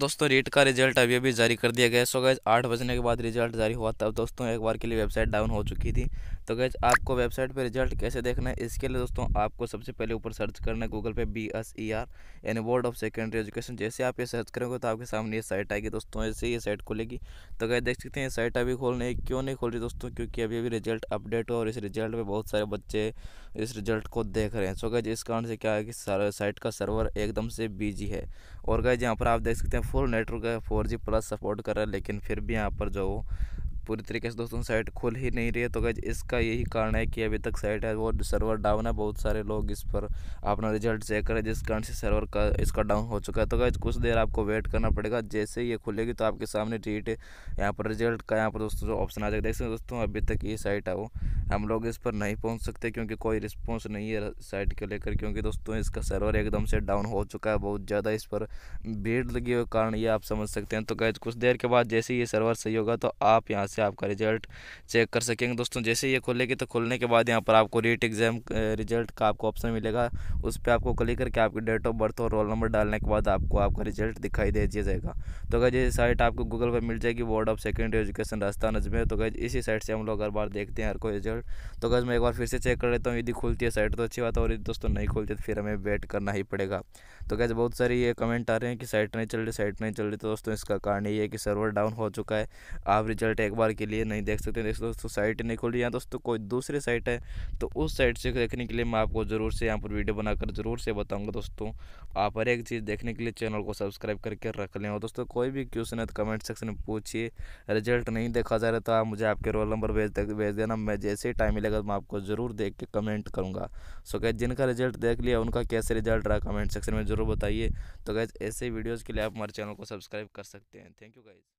दोस्तों रेट का रिजल्ट अभी अभी जारी कर दिया गया सो गैज आठ बजने के बाद रिजल्ट जारी हुआ था दोस्तों एक बार के लिए वेबसाइट डाउन हो चुकी थी तो गैज आपको वेबसाइट पर रिजल्ट कैसे देखना है इसके लिए दोस्तों आपको सबसे पहले ऊपर सर्च करना है गूगल पे बी एस ई आर यानी बोर्ड ऑफ सेकेंडरी एजुकेशन जैसे आप ये सर्च करेंगे तो आपके सामने ये साइट आएगी दोस्तों ऐसे ये साइट खुलेगी तो गैज देख सकते हैं ये साइट अभी खोलने क्यों नहीं खोल रही दोस्तों क्योंकि अभी अभी रिजल्ट अपडेट हो और इस रिजल्ट पर बहुत सारे बच्चे इस रिजल्ट को देख रहे हैं सो गैज इस कारण से क्या है कि साइट का सर्वर एकदम से बिजी है और गए यहाँ पर आप देख सकते हैं फुल नेटवर्क है फोर जी प्लस सपोर्ट कर रहा है लेकिन फिर भी यहाँ पर जो पूरी तरीके से दोस्तों साइट खुल ही नहीं रही है तो गए इसका यही कारण है कि अभी तक साइट है वो सर्वर डाउन है बहुत सारे लोग इस पर अपना रिजल्ट चेक करें जिस कारण से सर्वर का इसका डाउन हो चुका है तो गैज कुछ देर आपको वेट करना पड़ेगा जैसे ये खुलेगी तो आपके सामने रीट यहाँ पर रिजल्ट का यहाँ पर दोस्तों जो ऑप्शन आ जाएगा देख सकते दोस्तों अभी तक ये साइट है वो हम लोग इस पर नहीं पहुंच सकते क्योंकि कोई रिस्पॉन्स नहीं है साइट को लेकर क्योंकि दोस्तों इसका सर्वर एकदम से डाउन हो चुका है बहुत ज़्यादा इस पर भीड़ लगी हुई कारण ये आप समझ सकते हैं तो गैज कुछ देर के बाद जैसे ये सर्वर सही होगा तो आप यहाँ से आपका रिजल्ट चेक कर सकेंगे दोस्तों जैसे ये खुलेगी तो खुलने के बाद यहाँ पर आपको रीट एग्ज़ाम रिजल्ट का आपको ऑप्शन मिलेगा उस पर आपको क्लिक करके आपकी डेट ऑफ बर्थ और रोल नंबर डालने के बाद आपको आपका रिजल्ट दिखाई दे दिया जाएगा तो गैज ये साइट आपको गूगल पर मिल जाएगी board of secondary education Rajasthan Ajmer तो गैज इसी साइट से हम लोग हर बार देखते हैं हर कोई रिजल्ट शर्ट तो गज़ मैं एक बार फिर से चेक कर लेता हूँ यदि खुलती है साइट तो अच्छी बात है और यदि दोस्तों नहीं खुलती तो फिर हमें वेट करना ही पड़ेगा तो गैस बहुत सारी ये कमेंट आ रहे हैं कि साइट नहीं चल रही साइट नहीं चल रही तो दोस्तों इसका कारण ये है कि सर्वर डाउन हो चुका है आप रिजल्ट एक बार के लिए नहीं देख सकते दोस्तों साइट नहीं खुल रही यहाँ दोस्तों कोई दूसरी साइट है तो उस साइट से देखने के लिए मैं आपको ज़रूर से यहाँ पर वीडियो बनाकर ज़रूर से बताऊँगा दोस्तों आप हर एक चीज़ देखने के लिए चैनल को सब्सक्राइब करके रख लें और दोस्तों कोई भी क्वेश्चन है तो कमेंट सेक्शन में पूछिए रिजल्ट नहीं देखा जा रहा था तो मुझे आपके रोल नंबर भेज भेज देना मैं जैसे जैसे ही टाइम मिलेगा तो मैं आपको ज़रूर देख के कमेंट करूँगा सो गैस जिनका रिजल्ट देख लिया उनका कैसे रिजल्ट रहा कमेंट सेक्शन में ज़रूर बताइए तो गैस ऐसे वीडियोज़ के लिए आप हमारे चैनल को सब्सक्राइब कर सकते हैं थैंक यू गाइज